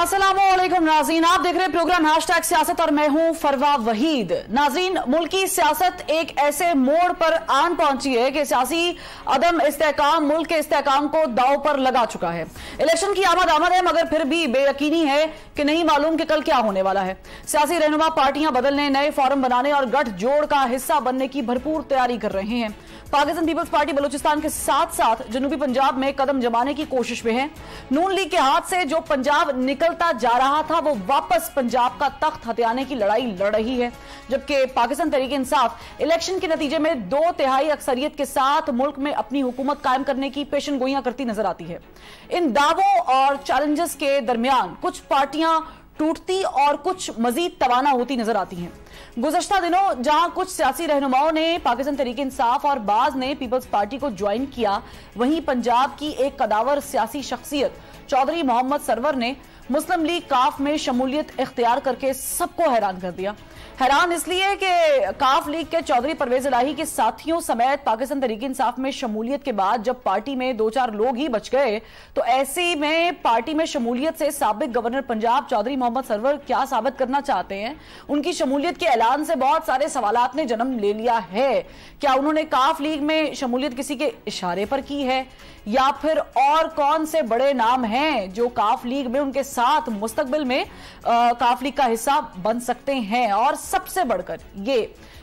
असलम नाजीन आप देख रहे प्रोग्राम हैश टैग सियासत और मैं हूं फरवा वहीद नाजीन मुल्की सियासत एक ऐसे मोड़ पर आन पहुंची है कि सियासी अदम इस्तेकाम मुल्क के इस्तेकाम को दाव पर लगा चुका है इलेक्शन की आमद आमद है मगर फिर भी बेयकीनी है कि नहीं मालूम कि कल क्या होने वाला है सियासी रहनुमा पार्टियां बदलने नए फॉर्म बनाने और गठजोड़ का हिस्सा बनने की भरपूर तैयारी कर रहे हैं पाकिस्तान पीपल्स पार्टी बलूचिस्तान के साथ साथ जनूबी पंजाब में कदम जमाने की कोशिश में है नून लीग के हाथ से जो पंजाब निकलता जा रहा था वो वापस पंजाब का तख्त हथियाने की लड़ाई लड़ रही है जबकि पाकिस्तान तरीके इंसाफ इलेक्शन के नतीजे में दो तिहाई अक्सरियत के साथ मुल्क में अपनी हुकूमत कायम करने की पेशन गोइयां करती नजर आती है इन दावों और चैलेंजेस के दरमियान कुछ पार्टियां टूटती और कुछ मजीद तवाना होती नजर आती हैं गुजशत दिनों जहां कुछ सियासी रहनुमाओं ने पाकिस्तान तरीके इंसाफ और बाज ने पीपल्स पार्टी को ज्वाइन किया वहीं पंजाब की एक कदावर सियासी शख्सियत चौधरी मोहम्मद सरवर ने मुस्लिम लीग काफ में शमूलियत इख्तियार करके सबको हैरान कर दिया हैरान इसलिए कि काफ लीग के चौधरी परवेज इलाही के साथियों समेत पाकिस्तान तरीके इंसाफ में शमूलियत के बाद जब पार्टी में दो चार लोग ही बच गए तो ऐसे में पार्टी में शमूलियत से सबक गवर्नर पंजाब चौधरी मोहम्मद सरवर क्या साबित करना चाहते हैं उनकी शमूलियत के ऐलान से बहुत सारे सवाल ने जन्म ले लिया है क्या उन्होंने काफ लीग में शमूलियत किसी के इशारे पर की है या फिर और कौन से बड़े नाम हैं जो काफ लीग में उनके साथ मुस्तकबिल में आ, काफ लीग का हिस्सा बन सकते हैं और सबसे बढ़कर ये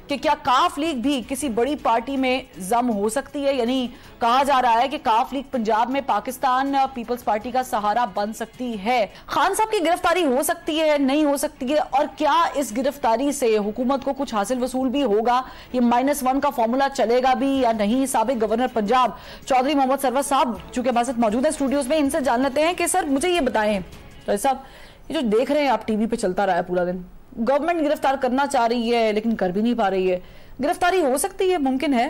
कि क्या काफ लीग भी किसी बड़ी पार्टी में जम हो सकती है यानी कहा जा रहा है कि काफ लीग पंजाब में पाकिस्तान पीपल्स पार्टी का सहारा बन सकती है खान साहब की गिरफ्तारी हो सकती है नहीं हो सकती है और क्या इस गिरफ्तारी से हुकूमत को कुछ हासिल वसूल भी होगा ये माइनस वन का फॉर्मूला चलेगा भी या नहीं सबक गवर्नर पंजाब चौधरी मोहम्मद सरवर साहब चूंकि हमारे साथ मौजूद है स्टूडियोज में इनसे जान लेते हैं कि सर मुझे ये बताएं तो साहब ये जो देख रहे हैं आप टीवी पे चलता रहा है पूरा दिन गवर्नमेंट गिरफ्तार करना चाह रही है लेकिन कर भी नहीं पा रही है गिरफ्तारी हो सकती है मुमकिन है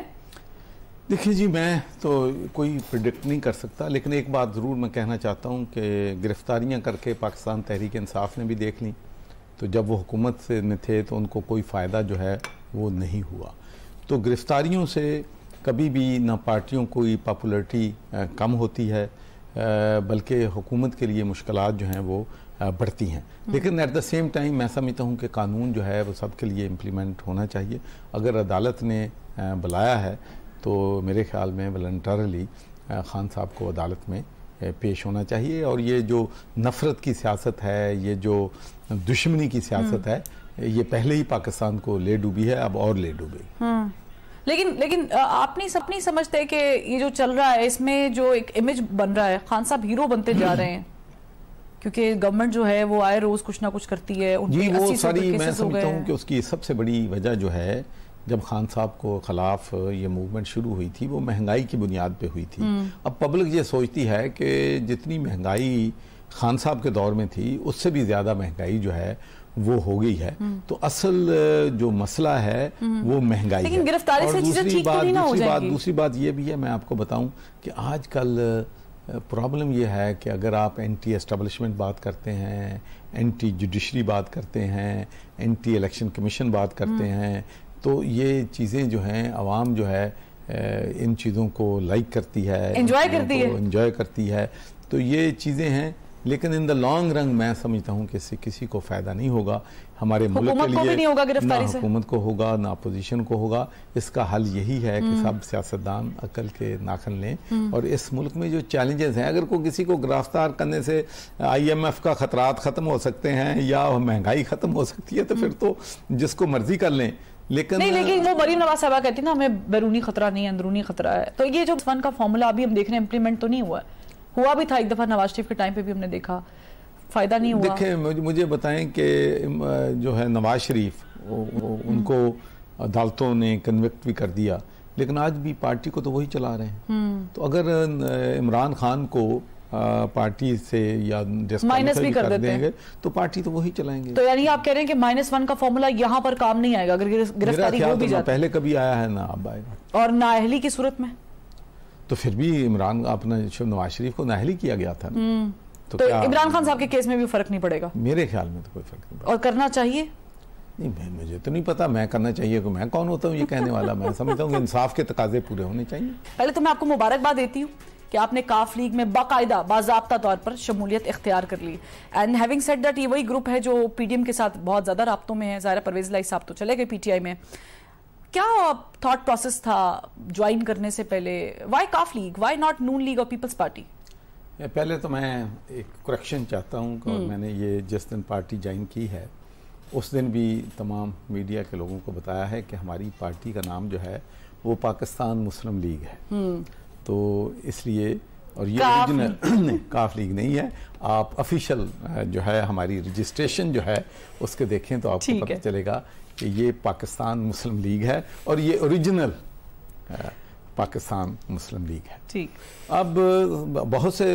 देखिए जी मैं तो कोई प्रिडिक्ट नहीं कर सकता लेकिन एक बात ज़रूर मैं कहना चाहता हूँ कि गिरफ्तारियाँ करके पाकिस्तान तहरीक इंसाफ ने भी देख ली तो जब वो हुकूमत से में थे तो उनको कोई फ़ायदा जो है वो नहीं हुआ तो गिरफ़्तारियों से कभी भी ना पार्टियों की पॉपुलरिटी कम होती है बल्कि हुकूमत के लिए मुश्किल जो हैं वो बढ़ती हैं लेकिन एट द सेम टाइम मैं समझता हूँ कि कानून जो है वो सबके लिए इम्प्लीमेंट होना चाहिए अगर अदालत ने बुलाया है तो मेरे ख्याल में वॉल्टरली खान साहब को अदालत में पेश होना चाहिए और ये जो नफ़रत की सियासत है ये जो दुश्मनी की सियासत है ये पहले ही पाकिस्तान को ले डूबी है अब और ले डूबेगी हम्म। लेकिन लेकिन आप नहीं सपनी समझते कि ये जो चल रहा है इसमें जो एक इमेज बन रहा है खान साहब हीरो बनते जा रहे हैं क्योंकि गवर्नमेंट जो है वो आए रोज कुछ ना कुछ करती है जी वो सारी मैं समझता हूँ कि उसकी सबसे बड़ी वजह जो है जब खान साहब को खिलाफ ये मूवमेंट शुरू हुई थी वो महंगाई की बुनियाद पे हुई थी हम्म। अब पब्लिक ये सोचती है कि जितनी महंगाई खान साहब के दौर में थी उससे भी ज़्यादा महंगाई जो है वो हो गई है हम्म। तो असल जो मसला है हम्म। वो महंगाई लेकिन गिरफ्तारी से चीजें ठीक तो नहीं हो जाएंगी दूसरी बात दूसरी बात ये भी है मैं आपको बताऊं कि आजकल प्रॉब्लम यह है कि अगर आप एंटी एस्टेब्लिशमेंट बात करते हैं एंटी जुडिशरी बात करते हैं एंटी इलेक्शन कमीशन बात करते हम्म। हैं तो ये चीज़ें जो हैं आवाम जो है इन चीज़ों को लाइक करती है इंजॉय करती है इंजॉय करती है तो ये चीज़ें हैं लेकिन इन द लॉन्ग रन मैं समझता हूँ कि इससे किसी को फ़ायदा नहीं होगा हमारे मुल्क के लिए ना हुकूमत को होगा ना अपोजिशन को होगा इसका हल यही है कि हम्म। सब सियासतदान अकल के नाखन लें हम्म। और इस मुल्क में जो चैलेंजेस हैं अगर कोई किसी को गिरफ्तार करने से आईएमएफ का खतरा ख़त्म हो सकते हैं या महंगाई ख़त्म हो सकती है तो फिर हम्म। तो जिसको मर्जी कर लें लेकिन नहीं लेकिन वो मरीम नवाज साहबा कहती है ना हमें बैरूनी खतरा नहीं अंदरूनी खतरा है तो ये जो फन का फॉर्मूला अभी हम देख रहे हैं इम्प्लीमेंट तो नहीं हुआ हुआ भी था एक दफ़ा नवाज शरीफ के टाइम पे भी हमने देखा फायदा नहीं हुआ देखें मुझे बताएं कि जो है नवाज शरीफ हम्म। उनको अदालतों ने कन्विक्ट भी कर दिया लेकिन आज भी पार्टी को तो वही चला रहे हैं हम्म। तो अगर इमरान खान को पार्टी से या माइनस भी, कर, कर, देते देंगे तो पार्टी तो वही चलाएंगे तो यानी आप कह रहे हैं कि माइनस वन का फॉर्मूला यहाँ पर काम नहीं आएगा अगर गिरफ्तारी हो भी तो जाती पहले कभी आया है ना अब आएगा और नाहली की सूरत में तो फिर भी इमरान अपना नवाज शरीफ को नाहली किया गया था हम्म। तो, तो इमरान खान साहब के केस में भी फर्क नहीं पड़ेगा मेरे ख्याल में तो कोई फर्क नहीं और करना चाहिए नहीं मैं मुझे तो नहीं पता मैं करना चाहिए कि मैं कौन होता हूँ ये कहने वाला मैं समझता हूँ इंसाफ के तकाजे पूरे होने चाहिए पहले तो मैं आपको मुबारकबाद देती हूँ कि आपने काफ लीग में बाकायदा बाबा तौर पर शमूलियत इख्तियार कर ली एंड हैविंग सेट दैट ये वही ग्रुप है जो पी के साथ बहुत ज़्यादा रबतों में है ज़ाहिर परवेज लाई साहब तो चले गए पी में क्या थाट प्रोसेस था ज्वाइन करने से पहले वाई काफ लीग वाई नॉट नून लीग और पीपल्स पार्टी पहले तो मैं एक करेक्शन चाहता हूँ कि हम्म। मैंने ये जिस दिन पार्टी ज्वाइन की है उस दिन भी तमाम मीडिया के लोगों को बताया है कि हमारी पार्टी का नाम जो है वो पाकिस्तान मुस्लिम लीग है हम्म। तो इसलिए और ये ओरिजिनल काफ लीग नहीं है आप ऑफिशियल जो है हमारी रजिस्ट्रेशन जो है उसके देखें तो आपको पता चलेगा कि ये पाकिस्तान मुस्लिम लीग है और ये ओरिजिनल पाकिस्तान मुस्लिम लीग है ठीक अब बहुत से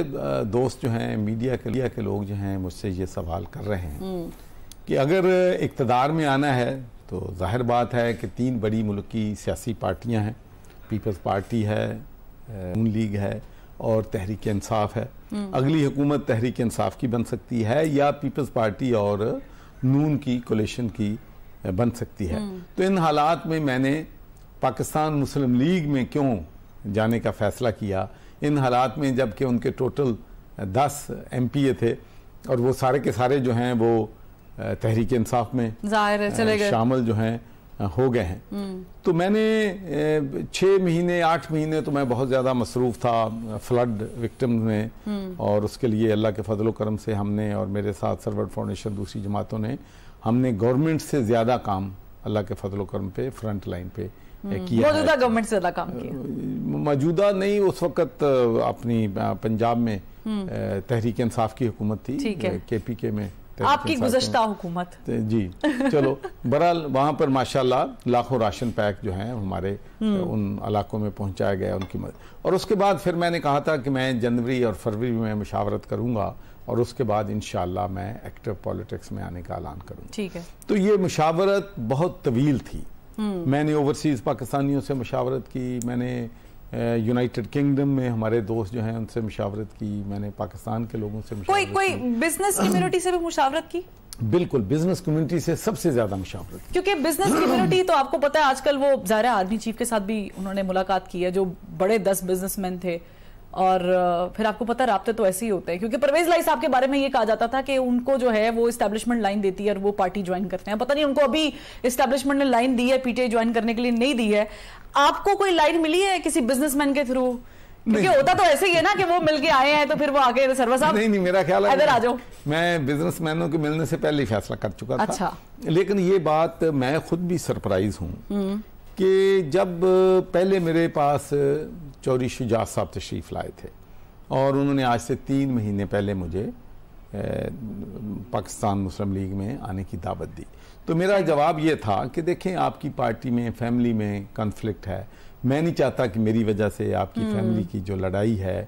दोस्त जो हैं मीडिया के लिया के लोग जो हैं मुझसे ये सवाल कर रहे हैं हम्म। कि अगर इकतदार में आना है तो जाहिर बात है कि तीन बड़ी मुल्क की सियासी पार्टियां हैं पीपल्स पार्टी है नून लीग है और तहरीक इंसाफ है हम्म। अगली हुकूमत तहरीक इंसाफ की बन सकती है या पीपल्स पार्टी और नून की कोलेशन की बन सकती है हम्म। तो इन हालात में मैंने पाकिस्तान मुस्लिम लीग में क्यों जाने का फैसला किया इन हालात में जबकि उनके टोटल दस एम थे और वो सारे के सारे जो हैं वो तहरीक इंसाफ में शामिल जो हैं हो गए हैं हम्म। तो मैंने छः महीने आठ महीने तो मैं बहुत ज़्यादा मसरूफ़ था फ्लड विक्टम में हम्म। और उसके लिए अल्लाह के फजल करम से हमने और मेरे साथ सरवर्ड फाउंडेशन दूसरी जमातों ने हमने गवर्नमेंट से ज़्यादा काम अल्लाह के फजल करम पे फ्रंट लाइन पे हम्म। मौजूदा गवर्नमेंट से ज्यादा काम किया मौजूदा नहीं उस वक्त अपनी पंजाब में हम्म। तहरीक इंसाफ की हुकूमत थी के पी के में आपकी गुजश्ता हुकूमत जी चलो बहरहाल वहाँ पर माशाल्लाह लाखों राशन पैक जो हैं हमारे हम्म। उन इलाकों में पहुँचाया गया उनकी मदद और उसके बाद फिर मैंने कहा था कि मैं जनवरी और फरवरी में मुशावरत करूँगा और उसके बाद इन मैं एक्टिव पॉलिटिक्स में आने का ऐलान करूँगा ठीक है तो ये मुशावरत बहुत तवील थी हम्म। मैंने ओवरसीज़ पाकिस्तानियों से मशावरत की मैंने यूनाइटेड किंगडम में हमारे दोस्त जो हैं उनसे मशावरत की मैंने पाकिस्तान के लोगों से कोई कोई बिजनेस कम्युनिटी से भी मशावरत की बिल्कुल बिजनेस कम्युनिटी से सबसे ज्यादा मशावरत क्योंकि बिजनेस कम्युनिटी तो आपको पता है आजकल वो जारा आर्मी चीफ के साथ भी उन्होंने मुलाकात की है जो बड़े दस बिजनेसमैन थे और फिर आपको पता है रबते तो ऐसे ही होते हैं क्योंकि परवेज लाई साहब के बारे में ये कहा जाता था कि उनको जो है वो इस्टेब्लिशमेंट लाइन देती है और वो पार्टी ज्वाइन करते हैं पता नहीं उनको अभी इस्टेब्लिशमेंट ने लाइन दी है पीटीआई ज्वाइन करने के लिए नहीं दी है आपको कोई लाइन मिली है किसी बिजनेसमैन के थ्रू क्योंकि होता तो ऐसे ही है ना कि वो मिलके आए हैं तो फिर वो आगे सरवा साहब नहीं नहीं मेरा ख्याल है इधर आ जाओ मैं बिजनेसमैनों के मिलने से पहले ही फैसला कर चुका अच्छा। था अच्छा लेकिन ये बात मैं खुद भी सरप्राइज हूँ हम्म। कि जब पहले मेरे पास चौरी शुजात साहब तशरीफ़ लाए थे और उन्होंने आज से तीन महीने पहले मुझे पाकिस्तान मुस्लिम लीग में आने की दावत दी तो मेरा जवाब ये था कि देखें आपकी पार्टी में फैमिली में कन्फ्लिक्ट है मैं नहीं चाहता कि मेरी वजह से आपकी हम्म। फैमिली की जो लड़ाई है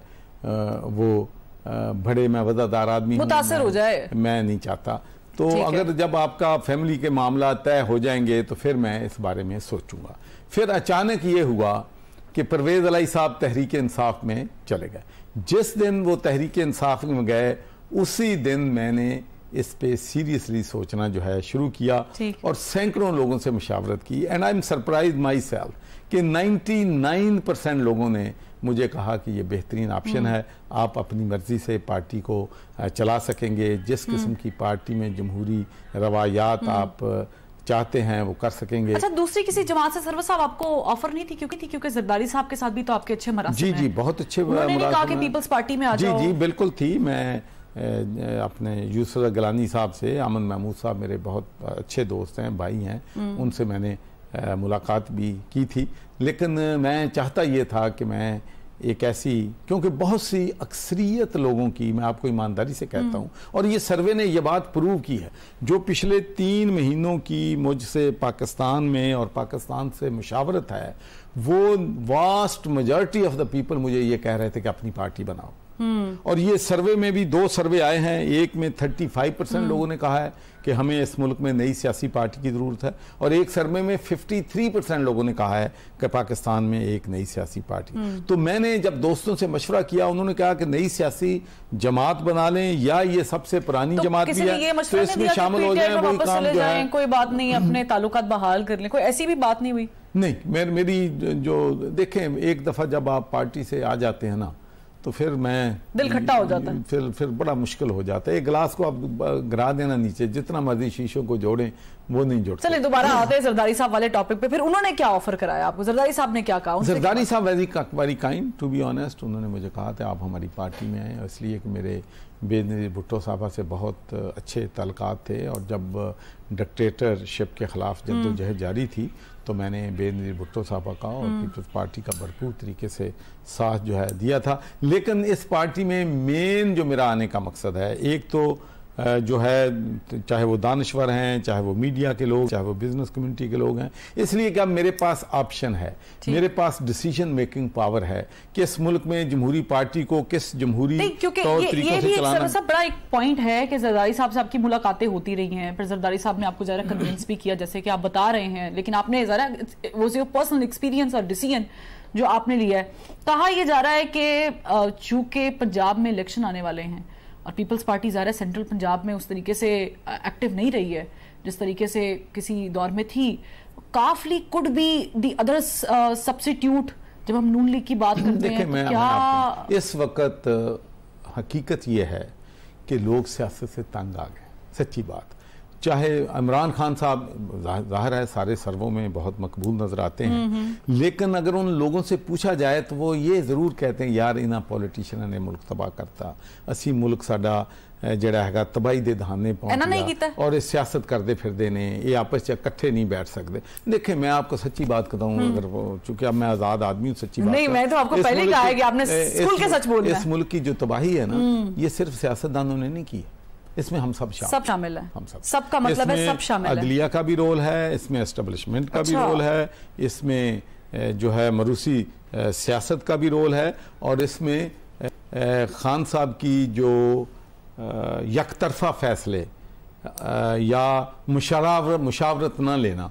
वो बड़े मैं वजादार आदमी मुतासर हो जाए मैं नहीं चाहता तो अगर जब आपका फैमिली के मामला तय हो जाएंगे तो फिर मैं इस बारे में सोचूंगा फिर अचानक ये हुआ कि परवेज़ अलाई साहब तहरीक इंसाफ में चले गए जिस दिन वो तहरीक इंसाफ में गए उसी दिन मैंने इस पे सीरियसली सोचना जो है शुरू किया और सैकड़ों लोगों से मुशावरत की and I am surprise myself कि 99 परसेंट लोगों ने मुझे कहा कि ये बेहतरीन ऑप्शन हम्म। है आप अपनी मर्ज़ी से पार्टी को चला सकेंगे जिस हम्म। किस्म की पार्टी में जमहूरी रवायात हम्म। आप चाहते हैं वो कर सकेंगे अच्छा दूसरी किसी जमात से सरवर साहब आपको ऑफर नहीं थी क्योंकि थी क्योंकि जरदारी साहब के साथ भी तो आपके अच्छे मरा जी जी बहुत अच्छे पीपल्स पार्टी में आ जी जी बिल्कुल थी मैं अपने यूसर गलानी साहब से अमन महमूद साहब मेरे बहुत अच्छे दोस्त हैं भाई हैं हम्म। उनसे मैंने मुलाकात भी की थी लेकिन मैं चाहता ये था कि मैं एक ऐसी क्योंकि बहुत सी अक्सरियत लोगों की मैं आपको ईमानदारी से कहता हम्म। हूं और ये सर्वे ने यह बात प्रूव की है जो पिछले तीन महीनों की मुझसे पाकिस्तान में और पाकिस्तान से मुशावरत है वो vast majority of the people मुझे ये कह रहे थे कि अपनी पार्टी बनाओ हम्म। और ये सर्वे में भी दो सर्वे आए हैं एक में थर्टी फाइव परसेंट लोगों ने कहा है कि हमें इस मुल्क में नई सियासी पार्टी की ज़रूरत है और एक सर्वे में 53 परसेंट लोगों ने कहा है कि पाकिस्तान में एक नई सियासी पार्टी हम्म। तो मैंने जब दोस्तों से मशवरा किया उन्होंने कहा कि नई सियासी जमात बना लें या ये सबसे पुरानी तो जमात भी है तो इसमें शामिल हो जाए वही काम कोई बात नहीं अपने ताल्लुक बहाल कर लें कोई ऐसी भी बात नहीं हुई नहीं मेरी जो देखें एक दफ़ा जब आप पार्टी से आ जाते हैं ना तो फिर मैं दिल खट्टा हो जाता है फिर फिर बड़ा मुश्किल हो जाता है एक गिलास को आप गिरा देना नीचे जितना मर्जी शीशों को जोड़े वो नहीं जोड़ चले दोबारा आते हैं जरदारी साहब वाले टॉपिक पे फिर उन्होंने क्या ऑफर कराया आपको जरदारी साहब ने क्या कहा जरदारी साहब very very kind to be honest उन्होंने मुझे कहा था आप हमारी पार्टी में आए इसलिए मेरे बेनजी भुट्टो साहबा से बहुत अच्छे तलक थे और जब डिक्टेटरशिप के ख़िलाफ़ जद्दोजहद हम्म। जारी थी तो मैंने बेनजी भुट्टो साहबा का और हम्म। पीपल्स पार्टी का भरपूर तरीके से साथ जो है दिया था लेकिन इस पार्टी में मेन जो मेरा आने का मकसद है एक तो जो है चाहे वो दानश्वर हैं चाहे वो मीडिया के लोग चाहे वो बिजनेस कम्युनिटी के लोग हैं इसलिए क्या मेरे पास ऑप्शन है मेरे पास डिसीजन मेकिंग पावर है किस मुल्क में जमहूरी पार्टी को किस जमहूरी तौर तरीकों से चलाना सब बड़ा एक पॉइंट है कि जरदारी साहब से आपकी मुलाकातें होती रही हैं फिर जरदारी साहब ने आपको ज़रा कन्विंस भी किया जैसे कि आप बता रहे हैं लेकिन आपने ज़रा वो जो पर्सनल एक्सपीरियंस और डिसीजन जो आपने लिया है कहा यह जा रहा है कि चूंकि पंजाब में इलेक्शन आने वाले हैं और पीपल्स पार्टी ज़्यादा सेंट्रल पंजाब में उस तरीके से एक्टिव नहीं रही है जिस तरीके से किसी दौर में थी काफली could be the other substitute जब हम नून लीग की बात करते हैं तो मैं, क्या इस वक्त हकीकत यह है कि लोग सियासत से तंग आ गए सच्ची बात चाहे इमरान खान साहब जाहिर है सारे सर्वों में बहुत मकबूल नज़र आते हैं हम्म, हम्म। लेकिन अगर उन लोगों से पूछा जाए तो वो ये ज़रूर कहते हैं यार इन्होंने पॉलिटिशियन ने मुल्क तबाह करता असी मुल्क साडा जड़ा है तबाही ਦੇ दहाने और सियासत करते फिरते ਕਰਦੇ ਫਿਰਦੇ आपस ਇਹ नहीं बैठ सकते देखे मैं आपको सच्ची बात बताऊं हम्म। अगर चूंकि अब मैं आजाद आदमी हूँ सच्ची बात नहीं मैं तो आपको पहले कहा है कि आपने स्कूल के सच इस मुल्क की जो तबाही है ना ये सिर्फ सियासतदानों ने नहीं की है इसमें हम सब शामिल सब शामिल है हम सब सबका मतलब है सब शामिल अदलिया का भी रोल है इसमें एस्टेब्लिशमेंट का अच्छा। भी रोल है इसमें जो है मरूसी सियासत का भी रोल है और इसमें खान साहब की जो यक तरफा फैसले या मुशावर मुशावरत ना लेना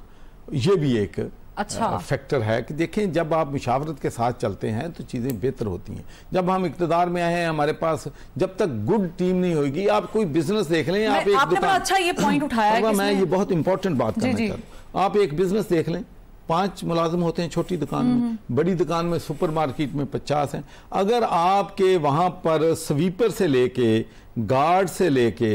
ये भी एक अच्छा फैक्टर है कि देखें जब आप मुशावरत के साथ चलते हैं तो चीज़ें बेहतर होती हैं जब हम इकतदार में आए हैं हमारे पास जब तक गुड टीम नहीं होगी आप कोई बिजनेस देख लें आप एक दुकान अच्छा ये पॉइंट उठाया है मैं ये बहुत इंपॉर्टेंट बात करना चाहता आप एक बिजनेस देख लें पांच मुलाजम होते हैं छोटी दुकान में हम्म, हम्म। बड़ी दुकान में सुपरमार्केट में पचास हैं अगर आपके वहाँ पर स्वीपर से लेके गार्ड से लेके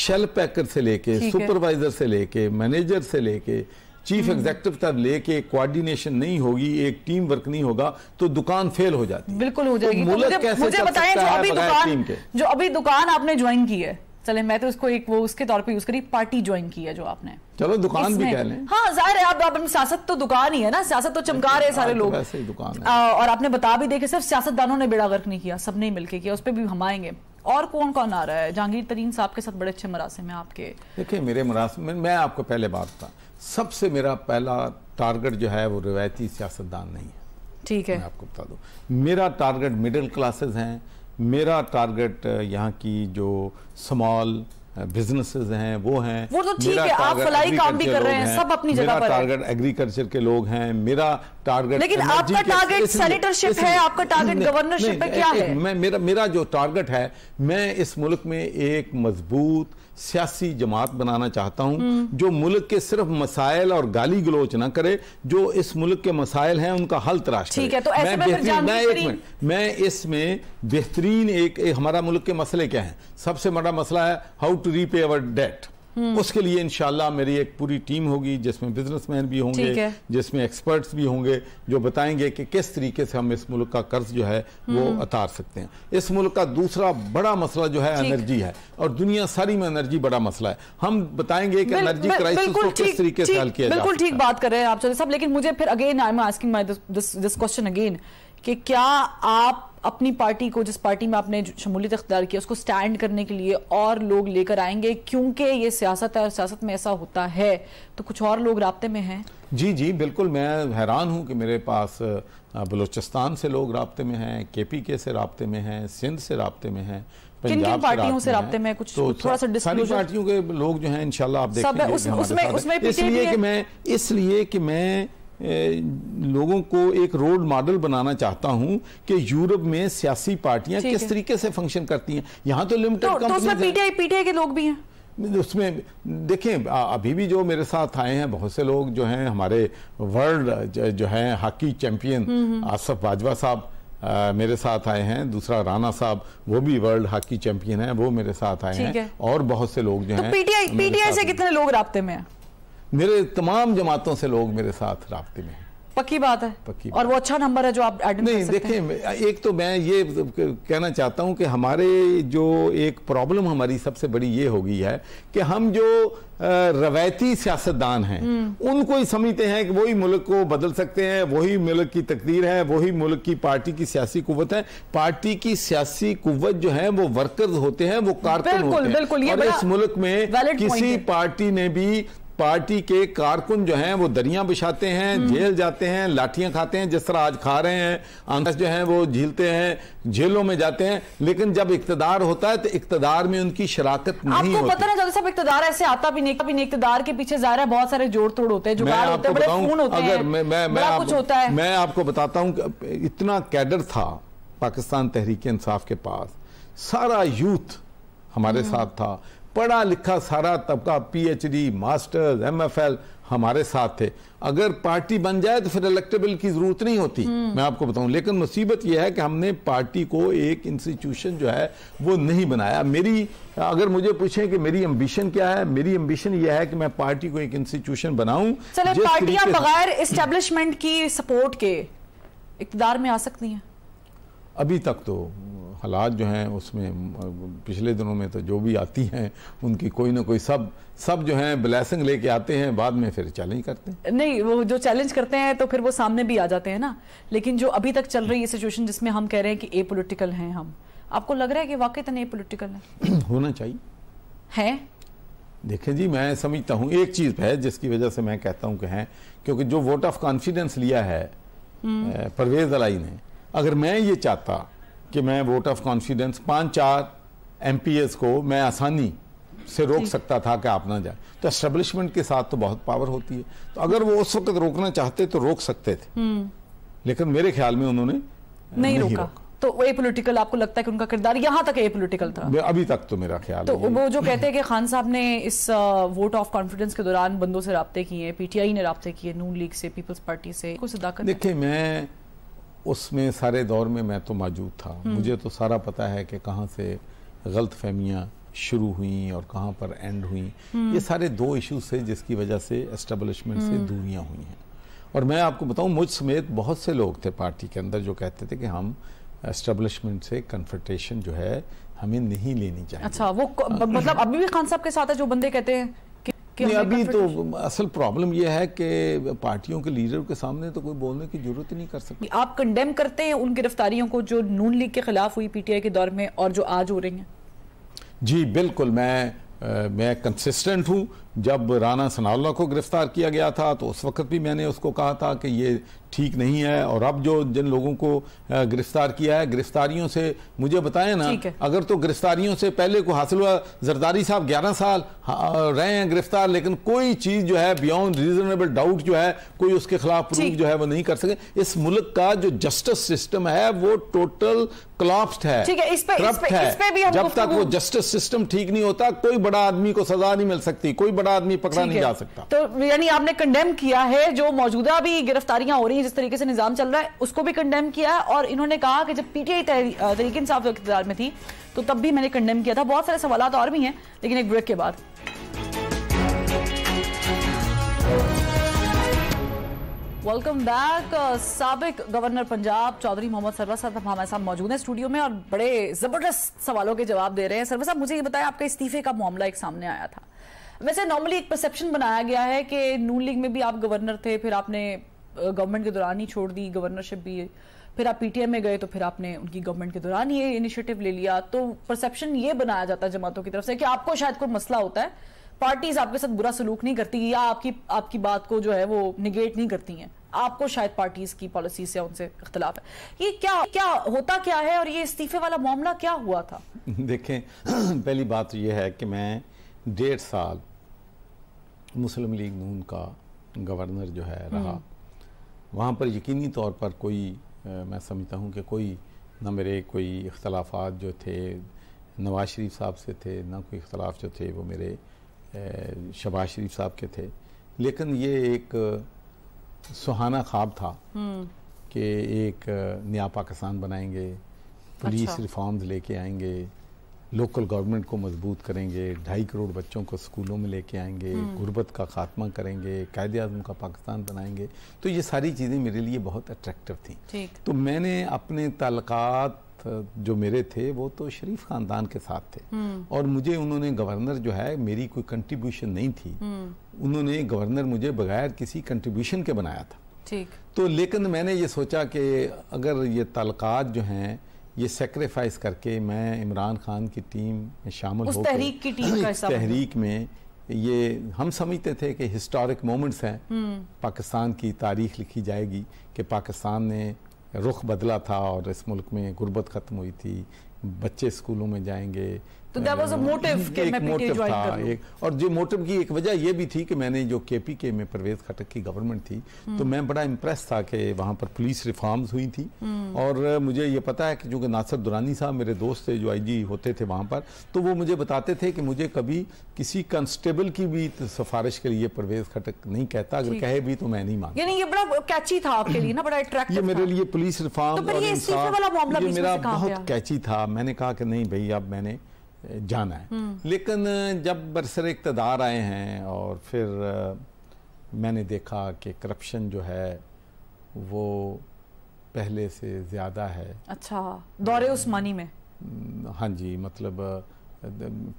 शेल पैकर से लेके सुपरवाइजर से लेके मैनेजर से लेके चीफ एग्जीक्यूटिव तक लेके कोऑर्डिनेशन नहीं होगी एक टीम वर्क नहीं होगा तो दुकान फेल हो जाती है बिल्कुल हो तो जाएगी तो मुझे, कैसे मुझे बताएं जो अभी दुकान जो अभी दुकान आपने ज्वाइन की है चले मैं तो उसको एक वो उसके तौर पे यूज करी पार्टी ज्वाइन की है जो आपने चलो दुकान भी कह लें हाँ जाहिर है आप, आप सियासत तो दुकान ही है ना सियासत तो चमका रहे अच्छा, सारे तो लोग ऐसे ही दुकान है। आ, और आपने बता भी देखे सिर्फ सियासतदानों ने बेड़ा गर्क नहीं किया सबने ही मिलकर किया उस पर भी हम आएंगे और कौन कौन आ रहा है जहांगीर तरीन साहब के साथ बड़े अच्छे मरासम है आपके देखिए मेरे मरासम मैं आपको पहले बात था सबसे मेरा पहला टारगेट जो है वो रिवायती सियासतदान नहीं है ठीक है मैं आपको बता दूँ मेरा टारगेट मिडिल क्लासेस हैं मेरा टारगेट यहाँ की जो स्मॉल बिजनेसेस हैं वो हैं वो तो ठीक है आप फलाई काम भी कर रहे हैं सब अपनी जगह पर टारगेट एग्रीकल्चर के लोग हैं मेरा टारगेट लेकिन आपका टारगेट सेनेटरशिप है आपका टारगेट गवर्नरशिप है क्या है मैं मेरा मेरा जो टारगेट है मैं इस मुल्क में एक मजबूत सियासी जमात बनाना चाहता हूँ हम्म। जो मुल्क के सिर्फ मसाइल और गाली गलोच ना करे जो इस मुल्क के मसाइल हैं उनका हल तराश ठीक है तो ऐसे मैं, बेहतरीन मैं एक मिनट मैं इसमें बेहतरीन एक, एक हमारा मुल्क के मसले क्या हैं सबसे बड़ा मसला है how to repay our debt hmm. उसके लिए इनशाला मेरी एक पूरी टीम होगी जिसमें बिजनेसमैन भी होंगे जिसमें एक्सपर्ट्स भी होंगे जो बताएंगे कि किस तरीके से हम इस मुल्क का कर्ज जो है वो हम्म। उतार सकते हैं इस मुल्क का दूसरा बड़ा मसला जो है एनर्जी है और दुनिया सारी में एनर्जी बड़ा मसला है हम बताएंगे कि एनर्जी क्राइसिस को किस तरीके से हल किया बिल्कुल ठीक बात कर रहे हैं आप चौधरी साहब लेकिन मुझे फिर again I am asking my this question again कि क्या आप अपनी पार्टी को जिस पार्टी में आपने शमूलियत अख्तियार किया उसको स्टैंड करने के लिए और लोग लेकर आएंगे क्योंकि ये सियासत है और सियासत में ऐसा होता है तो कुछ और लोग रबते में हैं जी जी बिल्कुल मैं हैरान हूँ कि मेरे पास बलूचिस्तान से लोग रबते में हैं के पी के से रबते में हैं सिंध से रबते में हैं किन किन पार्टियों से रास्ते में कुछ तो थोड़ा सा सारी पार्टियों के लोग जो हैं इंशाल्लाह आप देखेंगे उसमें इसलिए कि मैं इसलिए कि मैं लोगों को एक रोल मॉडल बनाना चाहता हूं कि यूरोप में सियासी पार्टियां किस तरीके से फंक्शन करती हैं यहां तो लिमिटेड तो, तो पीटीआई पीटीआई के लोग भी हैं उसमें देखें अभी भी जो मेरे साथ आए हैं बहुत से लोग जो हैं हमारे वर्ल्ड जो हैं hockey hmm, champion hmm. Asif Bajwa साहब मेरे साथ आए हैं दूसरा राणा साहब वो भी वर्ल्ड हॉकी चैंपियन है वो मेरे साथ आए हैं है। और बहुत से लोग जो तो हैं पीटीआई पीटीआई से कितने लोग रबते में हैं मेरे तमाम जमातों से लोग मेरे साथ रबते में हैं पक्की बात है पक्की और वो अच्छा नंबर है जो आप एडमिट नहीं देखें एक तो मैं ये कहना चाहता हूँ कि हमारे जो एक प्रॉब्लम हमारी सबसे बड़ी ये हो गई है कि हम जो रवायती सियासतदान हैं हम्म। उनको ही समझते हैं कि वही मुल्क को बदल सकते हैं वही मुल्क की तकदीर है वही मुल्क की पार्टी की सियासी कुत है पार्टी की सियासी कुत जो है वो वर्कर्स होते हैं वो कारकुन होते हैं बिल्कुल, और इस मुल्क में किसी पार्टी ने भी पार्टी के कारकुन जो हैं वो दरिया बिछाते हैं हम्म। जेल जाते हैं लाठियां खाते हैं जिस तरह आज खा रहे हैं आंदस जो हैं वो झीलते हैं जेलों में जाते हैं लेकिन जब इकतदार होता है तो इकतदार में उनकी शराकत नहीं आपको पता ना इकतदार ऐसे आता भी नहीं कभी इकतदार के पीछे रहा है बहुत सारे जोड़ तोड़ होते हैं अगर होता है मैं आपको बताता हूँ इतना कैडर था पाकिस्तान तहरीक इंसाफ के पास सारा यूथ हमारे हम्म। साथ था पढ़ा लिखा सारा तबका पीएचडी मास्टर्स एमएफएल हमारे साथ थे अगर पार्टी बन जाए तो फिर इलेक्टेबल की जरूरत नहीं होती हम्म। मैं आपको बताऊं लेकिन मुसीबत यह है कि हमने पार्टी को एक इंस्टीट्यूशन जो है वो नहीं बनाया मेरी अगर मुझे पूछें कि मेरी एम्बिशन क्या है मेरी एम्बिशन यह है कि मैं पार्टी को एक इंस्टीट्यूशन बनाऊं पार्टियां बगैर इस्टेब्लिशमेंट की सपोर्ट के इकतदार में आ सकती हैं अभी तक तो हालात जो हैं उसमें पिछले दिनों में तो जो भी आती हैं उनकी कोई ना कोई सब सब जो हैं ब्लैसिंग लेके आते हैं बाद में फिर चैलेंज करते हैं नहीं वो जो चैलेंज करते हैं तो फिर वो सामने भी आ जाते हैं ना लेकिन जो अभी तक चल रही है सिचुएशन जिसमें हम कह रहे हैं कि ए पोलिटिकल हैं हम आपको लग रहा है कि वाकई ए पोलिटिकल है होना चाहिए है देखें जी मैं समझता हूँ एक चीज़ है जिसकी वजह से मैं कहता हूँ कि हैं क्योंकि जो वोट ऑफ कॉन्फिडेंस लिया है हम्म। परवेज अलाई ने अगर मैं ये चाहता कि मैं वोट ऑफ कॉन्फिडेंस पाँच चार एम को मैं आसानी से रोक सकता था कि आप ना जाए तो एस्टेब्लिशमेंट के साथ तो बहुत पावर होती है तो अगर वो उस वक्त रोकना चाहते तो रोक सकते थे हम्म। लेकिन मेरे ख्याल में उन्होंने नहीं, नहीं रोका, रोका। तो ए पोलिटिकल आपको लगता है कि उनका किरदार यहाँ तक ए पोलिटिकल था अभी तक तो मेरा ख्याल तो वो जो कहते हैं कि खान साहब ने इस वोट ऑफ कॉन्फिडेंस के दौरान बंदों से रबते किए पीटीआई ने रबते किए नून लीग से पीपल्स पार्टी से कोई सदाकत देखिए मैं उसमें सारे दौर में मैं तो मौजूद था हम्म। मुझे तो सारा पता है कि कहाँ से गलत फहमियाँ शुरू हुई और कहाँ पर एंड हुई हम्म। ये सारे दो इश्यूज थे जिसकी वजह से इस्टेबलिशमेंट से हम्म। दूरियाँ हुई हैं और मैं आपको बताऊँ मुझ समेत बहुत से लोग थे पार्टी के अंदर जो कहते थे कि हम इस्टेब्लिशमेंट से कन्फर्टेशन जो है हमें नहीं लेनी चाहिए अच्छा वो मतलब अभी भी खान साहब के साथ है जो बंदे कहते हैं नहीं अभी तो असल प्रॉब्लम यह है कि पार्टियों के लीडर के सामने तो कोई बोलने की जरूरत ही नहीं कर सकती आप कंडेम करते हैं उन गिरफ्तारियों को जो नून लीग के खिलाफ हुई पीटीआई के दौर में और जो आज हो रही हैं जी बिल्कुल मैं आ, मैं कंसिस्टेंट हूँ जब राना सनाउल्ला को गिरफ्तार किया गया था तो उस वक्त भी मैंने उसको कहा था कि ये ठीक नहीं है और अब जो जिन लोगों को गिरफ्तार किया है गिरफ्तारियों से मुझे बताएं ना अगर तो गिरफ्तारियों से पहले को हासिल हुआ जरदारी साहब 11 साल हाँ, रहे हैं गिरफ्तार लेकिन कोई चीज़ जो है बियॉन्ड रीजनेबल डाउट जो है कोई उसके खिलाफ प्रूफ जो है वो नहीं कर सके इस मुल्क का जो जस्टिस सिस्टम है वो टोटल क्लॉप्ड है करप्ट है जब तक वो जस्टिस सिस्टम ठीक नहीं होता कोई बड़ा आदमी को सजा नहीं मिल सकती कोई बड़ा आदमी पकड़ा नहीं जा सकता तो यानी आपने कंडेम किया है जो मौजूदा भी गिरफ्तारियां हो रही हैं जिस तरीके से निजाम चल रहा है उसको भी कंडेम किया और इन्होंने कहा कि जब पीटीआई तरीके इंसाफ इकतदार में थी तो तब भी मैंने कंडेम किया था बहुत सारे सवाल और भी हैं लेकिन एक ब्रेक के बाद वेलकम बैक सबक गवर्नर पंजाब चौधरी मोहम्मद सरवा साहब हमारे साथ मौजूद हैं स्टूडियो में और बड़े ज़बरदस्त सवालों के जवाब दे रहे हैं सरवा साहब मुझे ये बताया आपका इस्तीफे का मामला एक सामने आया था वैसे नॉर्मली एक परसेप्शन बनाया गया है कि नून लीग में भी आप गवर्नर थे फिर आपने गवर्नमेंट के दौरान ही छोड़ दी गवर्नरशिप भी फिर आप पीटीएम में गए तो फिर आपने उनकी गवर्नमेंट के दौरान ये इनिशिएटिव ले लिया तो परसेप्शन ये बनाया जाता है जमातों की तरफ से कि आपको शायद कोई मसला होता है पार्टीज आपके साथ बुरा सलूक नहीं करती या आपकी आपकी बात को जो है वो निगेट नहीं करती हैं आपको शायद पार्टीज की पॉलिसी से उनसे इख्तलाफ है ये क्या क्या होता क्या है और ये इस्तीफे वाला मामला क्या हुआ था देखें पहली बात तो यह है कि मैं डेढ़ साल मुस्लिम लीग नून का गवर्नर जो है रहा हम्म। वहाँ पर यकीनी तौर पर कोई आ, मैं समझता हूँ कि कोई ना मेरे कोई इख्तलाफात जो थे नवाज शरीफ साहब से थे ना कोई इख्तलाफ जो थे वो मेरे शबाज शरीफ साहब के थे लेकिन ये एक सुहाना ख्वाब था हम्म। कि एक नया पाकिस्तान बनाएंगे पुलिस अच्छा। रिफॉर्म्स लेके आएंगे लोकल गवर्नमेंट को मजबूत करेंगे ढाई करोड़ बच्चों को स्कूलों में लेके आएंगे हम्म। गुर्बत का खात्मा करेंगे कायद आजम का पाकिस्तान बनाएंगे तो ये सारी चीज़ें मेरे लिए बहुत अट्रैक्टिव थी तो मैंने अपने तलक़ात जो मेरे थे वो तो शरीफ ख़ानदान के साथ थे हम्म। और मुझे उन्होंने गवर्नर जो है मेरी कोई कंट्रीब्यूशन नहीं थी हम्म। उन्होंने गवर्नर मुझे बगैर किसी कंट्रीब्यूशन के बनाया था ठीक तो लेकिन मैंने ये सोचा कि अगर ये तलक़ात जो हैं ये सेक्रीफाइस करके मैं इमरान खान की टीम में शामिल उस तहरीक की टीम का तहरीक में ये हम समझते थे कि हिस्टोरिक मोमेंट्स हैं हम्म। पाकिस्तान की तारीख लिखी जाएगी कि पाकिस्तान ने रुख बदला था और इस मुल्क में गुर्बत ख़त्म हुई थी बच्चे स्कूलों में जाएंगे तो दैट वाज अ मोटिव कि मैं पीटीए ज्वाइन और जो मोटिव की एक वजह यह भी थी कि मैंने जो केपीके में परवेज खटक की गवर्नमेंट थी तो हम्म। मैं बड़ा इम्प्रेस था कि वहाँ पर पुलिस रिफॉर्म्स हुई थी हम्म। और मुझे ये पता है कि चूँकि नासर दुरानी साहब मेरे दोस्त थे जो आईजी होते थे वहाँ पर तो वो मुझे बताते थे कि मुझे कभी किसी कांस्टेबल की भी तो सिफारिश के लिए प्रवेश खटक नहीं कहता अगर कहे भी तो मैं नहीं मानता यानी ये बड़ा कैची था आपके लिए ना बड़ा अट्रैक्टिव ये मेरे लिए तो पुलिस रिफॉर्म और ये मेरा बहुत कैची था मैंने कहा कि नहीं भाई अब मैंने जाना है हम्म। लेकिन जब बरसर इकतदार आए हैं और फिर मैंने देखा कि करप्शन जो है वो पहले से ज़्यादा है अच्छा दौरे उस्मानी में हम्म, हाँ जी मतलब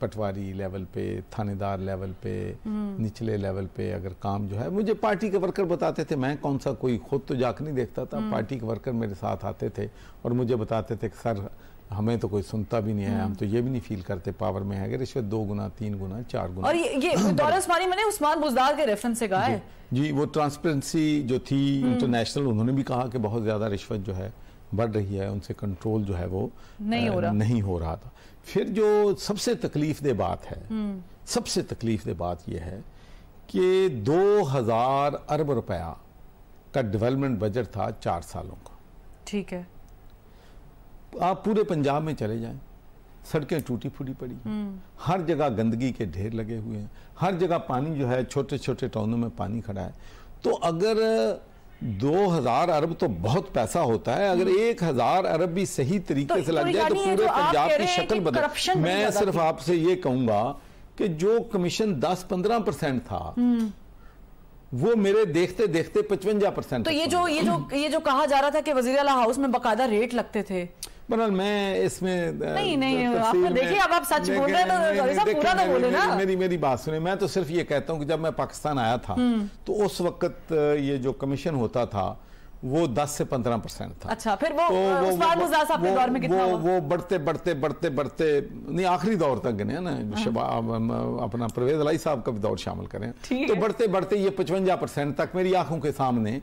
पटवारी लेवल पे थानेदार लेवल पे हम्म। निचले लेवल पे अगर काम जो है मुझे पार्टी के वर्कर बताते थे मैं कौन सा कोई खुद तो जाकर नहीं देखता था पार्टी के वर्कर मेरे साथ आते थे और मुझे बताते थे कि सर हमें तो कोई सुनता भी नहीं है हम हम्म। तो ये भी नहीं फील करते पावर में है रिश्वत दो गुना तीन गुना चार गुना और ये, ये मैंने उस्मान बुजदार के रेफरेंस से कहा है जी वो ट्रांसपेरेंसी जो थी इंटरनेशनल हम्म। उन्होंने भी कहा कि बहुत ज़्यादा रिश्वत जो है बढ़ रही है उनसे कंट्रोल जो है वो नहीं हो रहा नहीं हो रहा था फिर जो सबसे तकलीफ दे बात है हम्म। सबसे तकलीफ दे बात यह है कि दो हजार अरब रुपया का डेवलपमेंट बजट था चार सालों का ठीक है आप पूरे पंजाब में चले जाएं सड़कें टूटी फूटी पड़ी हैं हम्म। हर जगह गंदगी के ढेर लगे हुए हैं हर जगह पानी जो है छोटे छोटे टाउनों में पानी खड़ा है तो अगर दो हजार अरब तो बहुत पैसा होता है अगर हम्म। एक हजार अरब भी सही तरीके तो से लग जाए तो पूरे पंजाब की शक्ल बदल मैं सिर्फ आपसे ये कहूंगा कि जो कमीशन दस पंद्रह परसेंट था हम्म। वो मेरे देखते देखते पचवंजा परसेंट तो ये जो ये जो ये जो कहा जा रहा था कि वजीर हाउस में बाकायदा रेट लगते थे बहरहाल मैं इसमें नहीं नहीं आपको देखिए अब आप सच बोल रहे हैं तो पूरा तो बोले ना मेरी मेरी बात सुने मैं तो सिर्फ ये कहता हूँ कि जब मैं पाकिस्तान आया था हम्म। तो उस वक्त ये जो कमीशन होता था वो 10 से 15 परसेंट था अच्छा फिर वो तो वो, वो, वो, दौर में कितना वो, वो बढ़ते बढ़ते बढ़ते बढ़ते नहीं आखिरी दौर तक गिने ना हाँ। अपना परवेज अलाई साहब का भी दौर शामिल करें तो बढ़ते बढ़ते ये पचवंजा परसेंट तक मेरी आंखों के सामने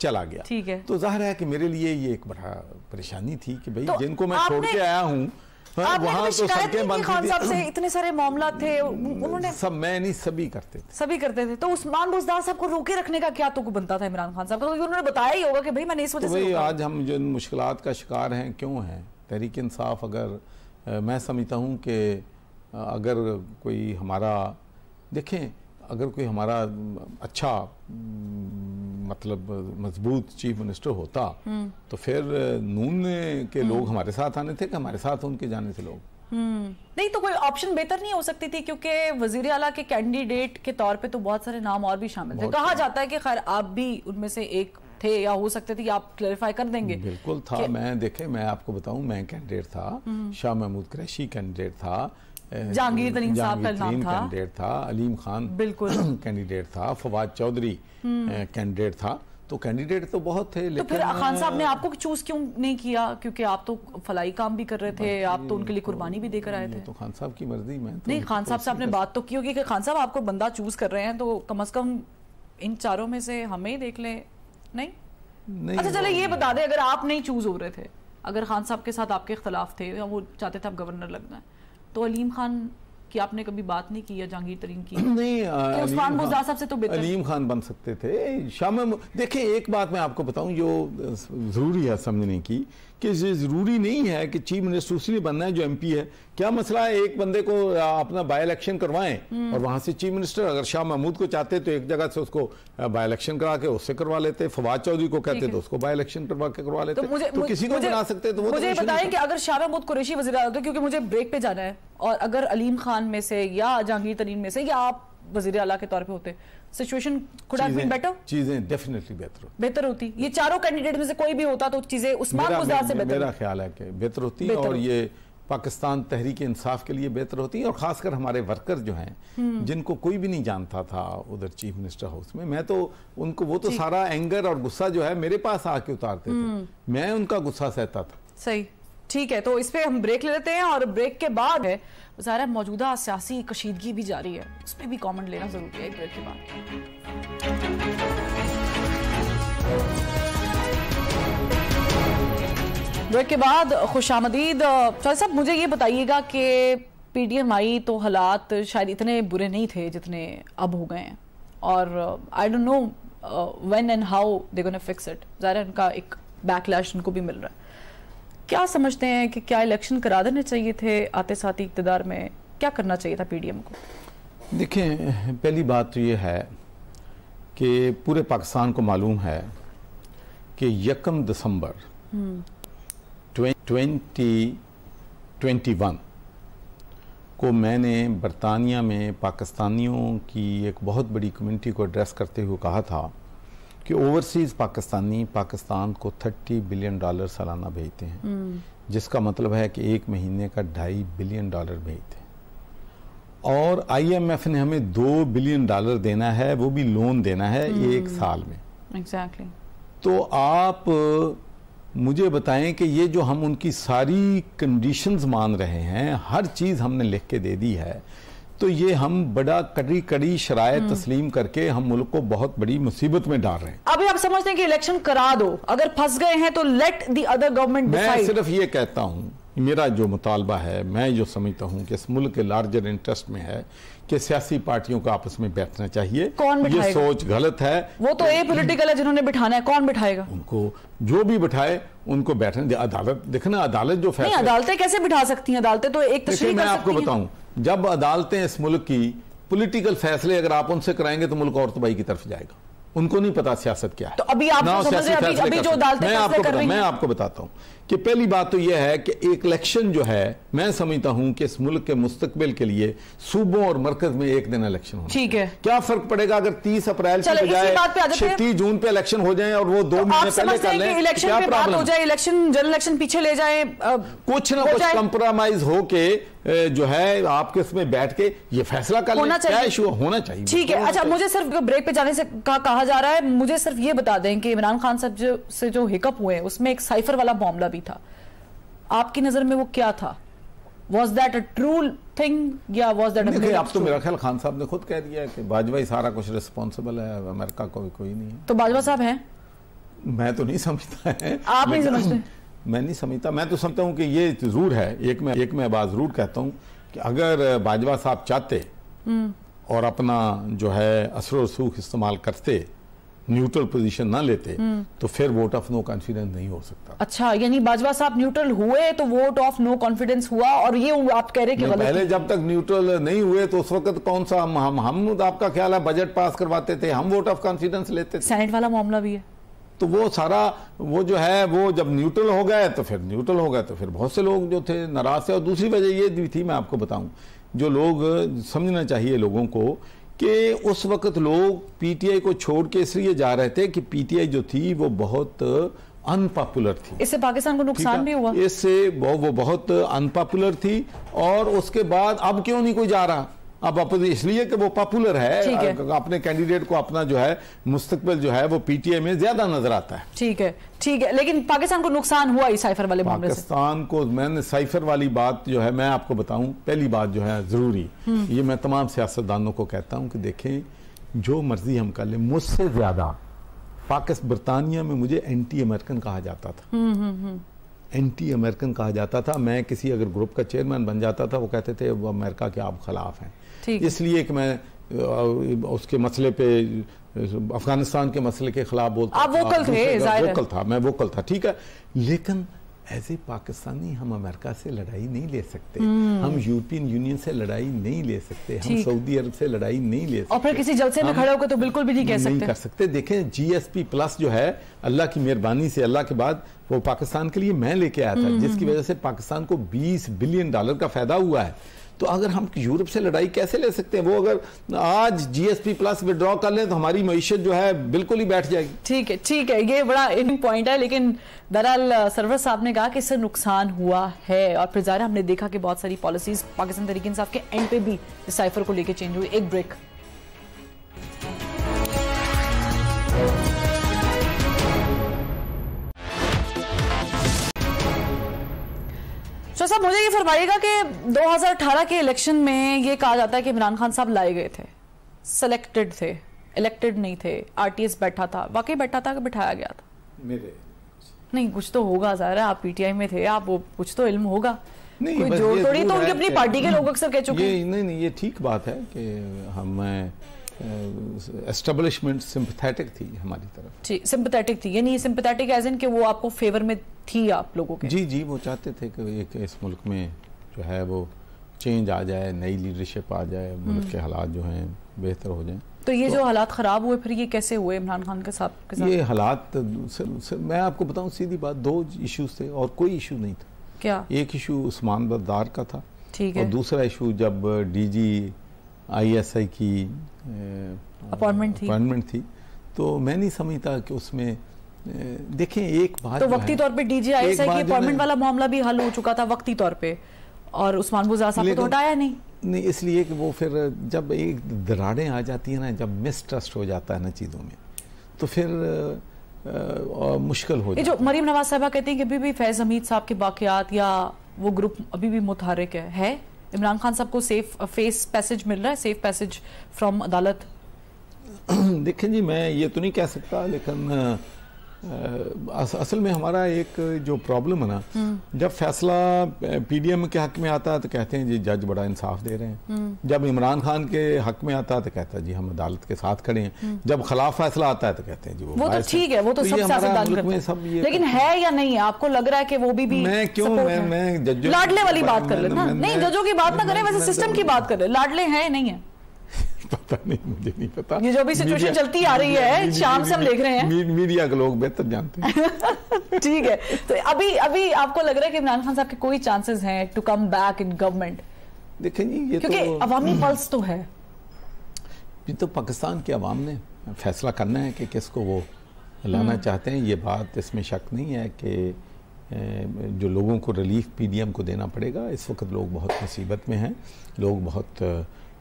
चला गया ठीक है तो जाहिर है कि मेरे लिए ये एक बड़ा परेशानी थी कि भाई तो जिनको मैं छोड़ के आया हूँ हाँ, वहाँ तो सड़कें बंद खान से इतने सारे मामला थे उन्होंने सब मैं नहीं सभी करते थे सभी करते थे तो उस्मान बुजदार साहब को रोके रखने का क्या तो बनता था इमरान खान साहब का उन्होंने बताया ही होगा कि भाई मैंने इस वजह तो से आज हम जो मुश्किल का शिकार हैं क्यों हैं तहरीक इंसाफ अगर मैं समझता हूँ कि अगर कोई हमारा देखें अगर कोई हमारा अच्छा मतलब मजबूत चीफ मिनिस्टर होता हम्म। तो फिर नून के हम्म। लोग हमारे साथ आने थे कि हमारे साथ उनके जाने थे लोग हम्म। नहीं तो कोई ऑप्शन बेहतर नहीं हो सकती थी क्योंकि वजीर अला के कैंडिडेट के तौर पे तो बहुत सारे नाम और भी शामिल थे कहा जाता है कि खैर आप भी उनमें से एक थे या हो सकते थे आप क्लैरिफाई कर देंगे बिल्कुल था मैं देखे मैं आपको बताऊं मैं कैंडिडेट था शाह महमूद क्रैशी कैंडिडेट था जहांगीर तरीन साहब का नाम था कैंडिडेट था अलीम खान बिल्कुल कैंडिडेट था फवाद चौधरी कैंडिडेट हम्म। था तो कैंडिडेट तो बहुत थे लेकिन तो फिर खान साहब ने आपको चूज क्यों नहीं किया क्योंकि आप तो फलाई काम भी कर रहे थे आप तो उनके लिए तो कुर्बानी भी देकर आए थे तो खान साहब की मर्जी में तो नहीं खान साहब से आपने बात तो की होगी कि खान साहब आपको बंदा चूज कर रहे हैं तो कम से कम इन चारों में से हमें ही देख लें नहीं नहीं अच्छा चले ये बता दे अगर आप नहीं चूज हो रहे थे अगर खान साहब के साथ आपके इख्तलाफ थे वो चाहते थे आप गवर्नर लगना है तो अलीम खान कि आपने कभी बात नहीं की या जहांगीर तरीन की नहीं तो उस्मान से तो अलीम खान बन सकते थे शाम देखिए एक बात मैं आपको बताऊं जो ज़रूरी है समझने की कि ये ज़रूरी नहीं है कि चीफ मिनिस्टर उसी ने बनना है जो एमपी है क्या मसला है एक बंदे को अपना बाय इलेक्शन करवाएं और वहां से चीफ मिनिस्टर अगर शाह महमूद को चाहते तो एक जगह से उसको बाय इलेक्शन करा के उससे करवा लेते फवाद चौधरी को कहते तो उसको बाय इलेक्शन करवा के करवा लेते तो, मुझे, तो किसी को बना सकते तो, तो मुझे बताएं कि अगर शाह महमूद कुरेशी वजी क्योंकि मुझे ब्रेक पे जाना है और अगर अलीम खान में से या जहांगीर तरीन में से या आप वजीर अला के तौर पर होते situation could have been better चीजें डेफिनेटली बेहतर होती बेहतर होती ये चारों कैंडिडेट में से कोई भी होता तो चीजें उस्मान गुजार से बेहतर मेरा ख्याल है कि बेहतर होती बेतर और ये पाकिस्तान तहरीक इंसाफ के लिए बेहतर होती है और ख़ासकर हमारे वर्कर जो हैं हम्म। जिनको कोई भी नहीं जानता था उधर चीफ मिनिस्टर हाउस में मैं तो उनको वो तो सारा एंगर और गुस्सा जो है मेरे पास आके उतारते थे हम्म। मैं उनका गुस्सा सहता था सही ठीक है तो इस पर हम ब्रेक ले लेते हैं और ब्रेक के बाद है ज़ाहिर मौजूदा सियासी कशीदगी भी जारी है उस पर भी कॉमेंट लेना ज़रूरी है ब्रेक के बाद ब्रेक के बाद खुश आमदीद साहब मुझे ये बताइएगा कि पी डी एम आई तो हालात शायद इतने बुरे नहीं थे जितने अब हो गए हैं और I don't know when and how they gonna fix it ज़ाहिर उनका एक बैकलैश उनको भी मिल रहा है क्या समझते हैं कि क्या इलेक्शन करा देने चाहिए थे आते साथ ही इकतदार में क्या करना चाहिए था पीडीएम को देखें पहली बात तो ये है कि पूरे पाकिस्तान को मालूम है कि यकम दिसंबर हम्म। ट्वेंटी ट्वेंटी वन को मैंने बरतानिया में पाकिस्तानियों की एक बहुत बड़ी कम्युनिटी को एड्रेस करते हुए कहा था कि ओवरसीज पाकिस्तानी पाकिस्तान को 30 बिलियन डॉलर सालाना भेजते हैं हम्म। जिसका मतलब है कि एक महीने का ढाई बिलियन डॉलर भेजते हैं और आईएमएफ ने हमें दो बिलियन डॉलर देना है वो भी लोन देना है हम्म। एक साल में एग्जैक्टली exactly. तो आप मुझे बताएं कि ये जो हम उनकी सारी कंडीशंस मान रहे हैं हर चीज़ हमने लिख के दे दी है तो ये हम बड़ा कड़ी कड़ी शराय हम्म। तस्लीम करके हम मुल्क को बहुत बड़ी मुसीबत में डाल रहे हैं अभी आप समझते हैं कि इलेक्शन करा दो अगर फंस गए हैं तो लेट दी अदर गवर्नमेंट मैं सिर्फ ये कहता हूँ मेरा जो मुतालबा है मैं जो समझता हूँ कि इस मुल्क के लार्जर इंटरेस्ट में है कि सियासी पार्टियों को आपस में बैठना चाहिए कौन ये सोच गलत है वो तो ए पोलिटिकल है जिन्होंने बिठाना है कौन बिठाएगा उनको जो भी बिठाए उनको बैठने अदालत देखना अदालत जो फैसला अदालतें कैसे बिठा सकती है अदालतें तो एक मैं आपको बताऊं जब अदालतें इस मुल्क की पोलिटिकल फैसले अगर आप उनसे कराएंगे तो मुल्क और तबाही की तरफ जाएगा उनको नहीं पता सियासत क्या है तो अभी आप मैं आपको मैं आपको बताता हूँ कि पहली बात तो यह है कि एक इलेक्शन जो है मैं समझता हूं कि इस मुल्क के मुस्तकबिल के लिए सूबों और मरकज में एक दिन इलेक्शन हो ठीक है क्या फर्क पड़ेगा अगर 30 अप्रैल के बजाय छत्तीस जून पे इलेक्शन हो जाए और वो दो तो महीने पहले कर लें इलेक्शन तो क्या प्रॉब्लम हो जाए इलेक्शन जनरल इलेक्शन पीछे ले जाए कुछ ना कुछ कंप्रोमाइज होके जो है आपके इसमें बैठ के ये फैसला कर होना चाहिए होना चाहिए ठीक है अच्छा मुझे सिर्फ ब्रेक पे जाने से कहा जा रहा है मुझे सिर्फ ये बता दें कि इमरान खान साहब जो से जो हिकअप हुए उसमें एक साइफर वाला मामला भी था आपकी नजर में वो क्या था was that a true thing या वॉज दैट अब तो मेरा ख्याल खान साहब ने खुद कह दिया है कि बाजवा सारा कुछ रिस्पॉन्सिबल है अमेरिका को भी कोई नहीं है तो बाजवा साहब हैं मैं तो नहीं समझता है आप नहीं समझते मैं नहीं समझता मैं तो समझता हूँ कि ये जरूर है एक मैं एक मैं बात जरूर कहता हूँ कि अगर बाजवा साहब चाहते हम्म। और अपना जो है असर रसूख इस्तेमाल करते न्यूट्रल पोजीशन ना लेते तो फिर वोट ऑफ नो कॉन्फिडेंस नहीं हो सकता अच्छा यानी बाजवा साहब न्यूट्रल हुए तो वोट ऑफ नो कॉन्फिडेंस हुआ और ये आप कह रहे कि गलत पहले जब तक न्यूट्रल नहीं हुए तो उस वक्त कौन सा हम हम हम आपका ख्याल है बजट पास करवाते थे हम वोट ऑफ कॉन्फिडेंस लेते थे सैनेट वाला मामला भी है तो वो सारा वो जो है वो जब न्यूट्रल हो गए तो फिर न्यूट्रल हो गए तो फिर बहुत से लोग जो थे नाराज थे और दूसरी वजह ये भी थी मैं आपको बताऊं जो लोग समझना चाहिए लोगों को कि उस वक्त लोग पीटीआई को छोड़ के इसलिए जा रहे थे कि पीटीआई जो थी वो बहुत अनपॉपुलर थी इससे पाकिस्तान को नुकसान भी हुआ इससे वो, वो बहुत अनपॉपुलर थी और उसके बाद अब क्यों नहीं कोई जा रहा अब इसलिए कि वो पॉपुलर है, है। अपने कैंडिडेट को अपना जो है मुस्तकबिल जो है वो पीटीए में ज्यादा नजर आता है ठीक है ठीक है लेकिन पाकिस्तान को नुकसान हुआ इस साइफर वाले मामले पाकिस्तान को मैंने साइफर वाली बात जो है मैं आपको बताऊं पहली बात जो है जरूरी हम्म। ये मैं तमाम सियासतदानों को कहता हूं कि देखें जो मर्जी हम कर ले मुझसे ज्यादा पाकिस्तान बरतानिया में मुझे एंटी अमेरिकन कहा जाता था एंटी हम्म, अमेरिकन हम्म, कहा जाता था मैं किसी अगर ग्रुप का चेयरमैन बन जाता था वो कहते थे वो अमेरिका के आप खिलाफ हैं इसलिए कि मैं उसके मसले पे अफगानिस्तान के मसले के खिलाफ बोलता आप वोकल थे वोकल था मैं वोकल था ठीक है लेकिन एज ए पाकिस्तानी हम अमेरिका से लड़ाई नहीं ले सकते हम्म। हम यूरोपियन यूनियन से लड़ाई नहीं ले सकते हम सऊदी अरब से लड़ाई नहीं ले सकते और फिर किसी जलसे में खड़े होकर तो बिल्कुल भी नहीं कह सकते नहीं कर सकते देखें जीएसपी प्लस जो है अल्लाह की मेहरबानी से अल्लाह के बाद वो पाकिस्तान के लिए मैं लेके आया था हम्म, जिसकी हम्म, वजह से पाकिस्तान को बीस बिलियन डॉलर का फायदा हुआ है तो अगर हम यूरोप से लड़ाई कैसे ले सकते हैं वो अगर आज जीएसपी प्लस विड्रॉ कर लें तो हमारी मीशत जो है बिल्कुल ही बैठ जाएगी ठीक है ठीक है ये बड़ा इन पॉइंट है लेकिन दरअसल सरवर साहब ने कहा कि इससे नुकसान हुआ है और फिर ज़ाहिर हमने देखा कि बहुत सारी पॉलिसीज पाकिस्तान तरीके इंसाफ के एंड पे भी साइफर को लेकर चेंज हुई एक ब्रेक सो साहब मुझे ये फरमाइएगा कि 2018 के इलेक्शन में ये कहा जाता है कि इमरान खान साहब लाए गए थे सेलेक्टेड थे इलेक्टेड नहीं थे आरटीएस बैठा था वाकई बैठा था कि बिठाया गया था मेरे नहीं कुछ तो होगा ज़ाहिर है आप पीटीआई में थे आप वो कुछ तो इल्म होगा नहीं कोई जोर तोड़ी तो उनकी अपनी पार्टी के लोग अक्सर कह चुके हैं नहीं नहीं ये ठीक बात है कि हम एस्टेब्लिशमेंट सिंपथेटिक थी हमारी तरफ जी सिंपथेटिक थी यानी सिंपथेटिक एज इन कि वो आपको फेवर में थी आप लोगों के जी जी वो चाहते थे कि एक इस मुल्क में जो है वो चेंज आ जाए नई लीडरशिप आ जाए मुल्क के हम्म। हालात जो हैं बेहतर हो जाए तो ये तो, जो हालात ख़राब हुए फिर ये कैसे हुए इमरान खान के साथ के साथ ये हालात तो मैं आपको बताऊं सीधी बात दो इश्यूज थे और कोई इशू नहीं था क्या एक इशू उस्मान बदार का था ठीक है और दूसरा इशू जब डीजी आईएसआई की अपॉइंटमेंट uh, uh, थी अपॉइंटमेंट थी तो मैं नहीं समझता कि उसमें uh, देखें एक बात तो वक्ती तौर पे डीजीआईएसआई की अपॉइंटमेंट वाला मामला भी हल हो चुका था वक्ती तौर पे और उस्मान गुजार साहब को तो हटाया नहीं नहीं इसलिए कि वो फिर जब एक दरारें आ जाती हैं ना जब मिसट्रस्ट हो जाता है ना चीज़ों में तो फिर और मुश्किल हो ये जो मरीम नवाज साहबा कहती हैं कि अभी भी फैज़ हमीद साहब के वाकयात या वो ग्रुप अभी भी मुतहरक है, है? इमरान खान साहब को सेफ फेस पैसेज मिल रहा है सेफ पैसेज फ्रॉम अदालत देखें जी मैं ये तो नहीं कह सकता लेकिन uh, असल में हमारा एक जो प्रॉब्लम है ना हम्म। जब फैसला पीडीएम के हक में आता है तो कहते हैं जी जज बड़ा इंसाफ दे रहे हैं हम्म। जब इमरान खान के हक में आता है तो कहता है जी हम अदालत के साथ खड़े हैं हम्म। जब खिलाफ फैसला आता है तो कहते हैं जी वो, तो ठीक है वो तो, तो सब सब ये लेकिन है या नहीं आपको लग रहा है कि वो भी मैं क्यों मैं जजों लाडले वाली बात कर रहे हाँ। नहीं जजों की बात ना करें वैसे सिस्टम की बात करें लाडले हैं नहीं है पता नहीं मुझे नहीं पता ये जो भी सिचुएशन चलती आ रही है शाम से हम देख रहे हैं मीडिया के लोग बेहतर जानते हैं ठीक है तो अभी अभी आपको लग रहा है कि इमरान खान साहब के कोई चांसेस हैं to come back in government देखें जी ये क्योंकि तो, अवामी पल्स तो है ये तो पाकिस्तान के अवाम ने फैसला करना है कि किसको वो लाना हम्म। चाहते हैं ये बात इसमें शक नहीं है कि जो लोगों को रिलीफ पीडीएम को देना पड़ेगा इस वक्त लोग बहुत मुसीबत में हैं लोग बहुत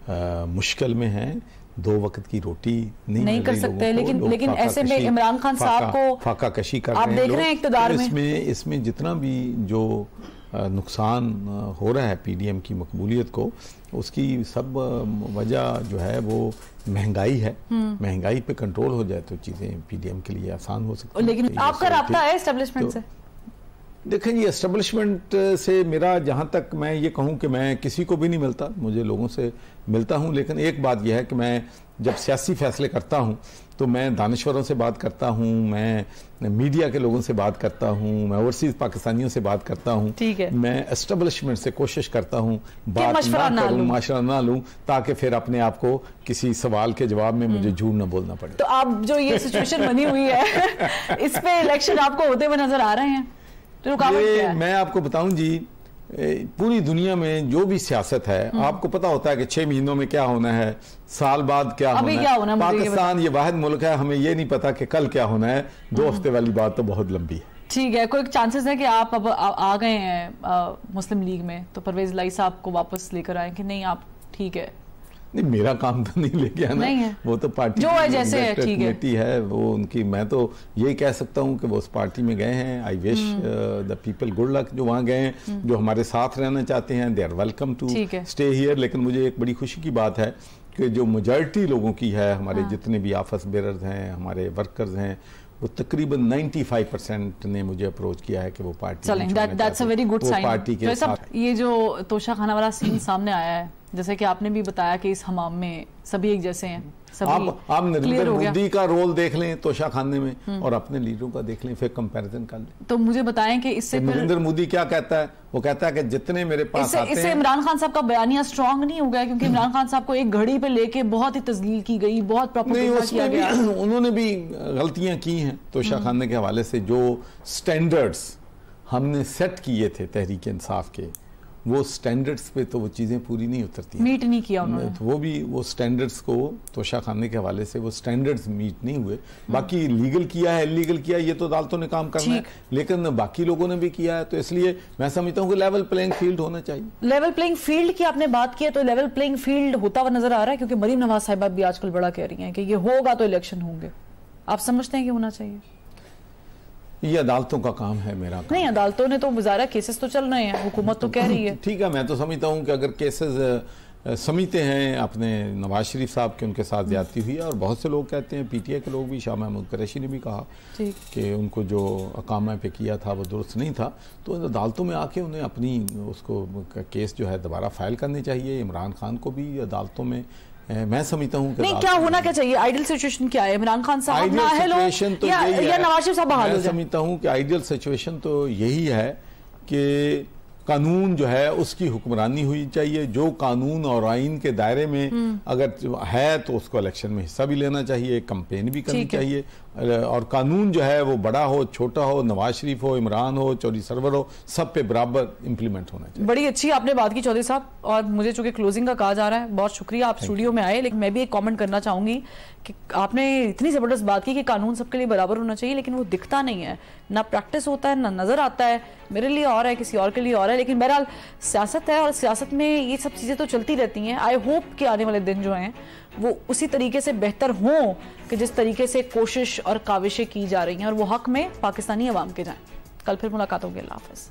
मुश्किल में हैं दो वक्त की रोटी नहीं, नहीं कर सकते लेकिन लेकिन ऐसे में इमरान खान साहब को फाका कशी कर आप रहे देख रहे हैं इकतदार तो इसमें इसमें जितना भी जो नुकसान हो रहा है पीडीएम की मकबूलियत को उसकी सब वजह जो है वो महंगाई है हम्म। महंगाई पे कंट्रोल हो जाए तो चीज़ें पीडीएम के लिए आसान हो सकती तो है लेकिन आपका रहा है से देखें जी एस्टेब्लिशमेंट से मेरा जहाँ तक मैं ये कहूँ कि मैं किसी को भी नहीं मिलता मुझे लोगों से मिलता हूँ लेकिन एक बात यह है कि मैं जब सियासी फैसले करता हूँ तो मैं दानश्वरों से बात करता हूँ मैं मीडिया के लोगों से बात करता हूँ मैं ओवरसीज पाकिस्तानियों से बात करता हूँ मैं इस्टबलिशमेंट से कोशिश करता हूँ बात ना करूँ माशरा ना लूँ ताकि फिर अपने आप को किसी सवाल के जवाब में मुझे हम्म। झूठ ना बोलना पड़े तो आप जो ये सिचुएशन बनी हुई है इस पर इलेक्शन आपको होते हुए नजर आ रहे हैं तो मैं आपको बताऊं जी पूरी दुनिया में जो भी सियासत है हम्म। आपको पता होता है कि छह महीनों में क्या होना है साल बाद क्या होना क्या होना है पाकिस्तान ये वाहद मुल्क है हमें ये नहीं पता कि कल क्या होना है हम्म। दो हफ्ते वाली बात तो बहुत लंबी है ठीक है कोई चांसेस है कि आप अब आ, आ गए हैं मुस्लिम लीग में तो परवेज लाई साहब को वापस लेकर आए कि नहीं आप ठीक है नहीं मेरा काम तो नहीं लेके आना नहीं है। वो तो पार्टी जो है जैसे है ठीक है वो उनकी मैं तो यही कह सकता हूँ कि वो उस पार्टी में गए हैं I wish the people good luck जो वहाँ गए हैं हम्म। जो हमारे साथ रहना चाहते हैं they are welcome to stay here लेकिन मुझे एक बड़ी खुशी की बात है कि जो मेजोरिटी लोगों की है हमारे हाँ। जितने भी आफस बेरर्स हैं हमारे वर्कर्स हैं वो तकरीबन 95 परसेंट ने मुझे अप्रोच किया है कि वो पार्टी that's a very good sign पार्टी के तो साथ ये जो तोशा खाना वाला सीन सामने आया है जैसे कि आपने भी बताया कि इस हमाम में सभी एक जैसे हैं आप आप नरेंद्र मोदी का रोल देख लें तोशा खाने में और अपने लीडरों का देख लें फिर कंपैरिजन कर लें तो मुझे बताएं कि इससे तो नरेंद्र मोदी क्या कहता है वो कहता है कि जितने मेरे पास इससे, आते इससे इमरान खान साहब का बयानिया स्ट्रांग नहीं हो गया क्योंकि इमरान खान साहब को एक घड़ी पे लेके बहुत ही तजलील की गई बहुत उन्होंने भी गलतियां की हैं तोशा खाने के हवाले से जो स्टैंडर्ड्स हमने सेट किए थे तहरीक इंसाफ के वो स्टैंडर्ड्स पे तो वो चीज़ें पूरी नहीं उतरती मीट नहीं किया उन्होंने तो वो भी वो स्टैंडर्ड्स को तोशा खाने के हवाले से वो स्टैंडर्ड्स मीट नहीं हुए हम्म। बाकी लीगल किया है इलीगल किया ये तो अदालतों ने काम करना है लेकिन बाकी लोगों ने भी किया है तो इसलिए मैं समझता हूँ कि लेवल प्लेइंग फील्ड होना चाहिए लेवल प्लेइंग फील्ड की आपने बात की है तो लेवल प्लेइंग फील्ड होता हुआ नजर आ रहा है क्योंकि मरीम नवाज साहिबा भी आजकल बड़ा कह रही है कि ये होगा तो इलेक्शन होंगे आप समझते हैं कि होना चाहिए ये अदालतों का काम है मेरा काम। नहीं अदालतों ने तो गुजारा केसेस तो चल रहे हैं हुकूमत तो कह रही है ठीक है मैं तो समझता हूँ कि अगर केसेस समीते हैं अपने नवाज शरीफ साहब के उनके साथ ज्यादती हुई है और बहुत से लोग कहते हैं पीटीआई के लोग भी शाह महमूद कुरैशी ने भी कहा कि उनको जो अकामा पे किया था वो दुरुस्त नहीं था तो अदालतों में आके उन्हें अपनी उसको केस जो है दोबारा फाइल करनी चाहिए इमरान खान को भी अदालतों में मैं समझता हूँ नहीं क्या होना क्या चाहिए आइडियल सिचुएशन क्या है इमरान खान साहब नाहल हो तो या, या नवाज शरीफ साहब बहाल हो समझता हूँ कि आइडियल सिचुएशन तो यही है कि कानून जो है उसकी हुक्मरानी हुई चाहिए जो कानून और आइन के दायरे में हम्म। अगर है तो उसको इलेक्शन में हिस्सा भी लेना चाहिए कंपेन भी करनी चाहिए और कानून जो है वो बड़ा हो छोटा हो नवाज शरीफ हो इमरान हो चौधरी सरवर हो सब पे बराबर इंप्लीमेंट होना चाहिए बड़ी अच्छी आपने बात की चौधरी साहब और मुझे चूंकि क्लोजिंग का कहा जा रहा है बहुत शुक्रिया आप स्टूडियो में आए लेकिन मैं भी एक कमेंट करना चाहूंगी कि आपने इतनी ज़बरदस्त बात की कि कानून सबके लिए बराबर होना चाहिए लेकिन वो दिखता नहीं है ना प्रैक्टिस होता है ना नज़र आता है मेरे लिए और है किसी और के लिए और है लेकिन बहरहाल सियासत है और सियासत में ये सब चीज़ें तो चलती रहती हैं आई होप कि आने वाले दिन जो हैं वो उसी तरीके से बेहतर हों कि जिस तरीके से कोशिश और काविशें की जा रही हैं और वो हक में पाकिस्तानी अवाम के जाएं कल फिर मुलाकात होगी अल्लाह हाफिज़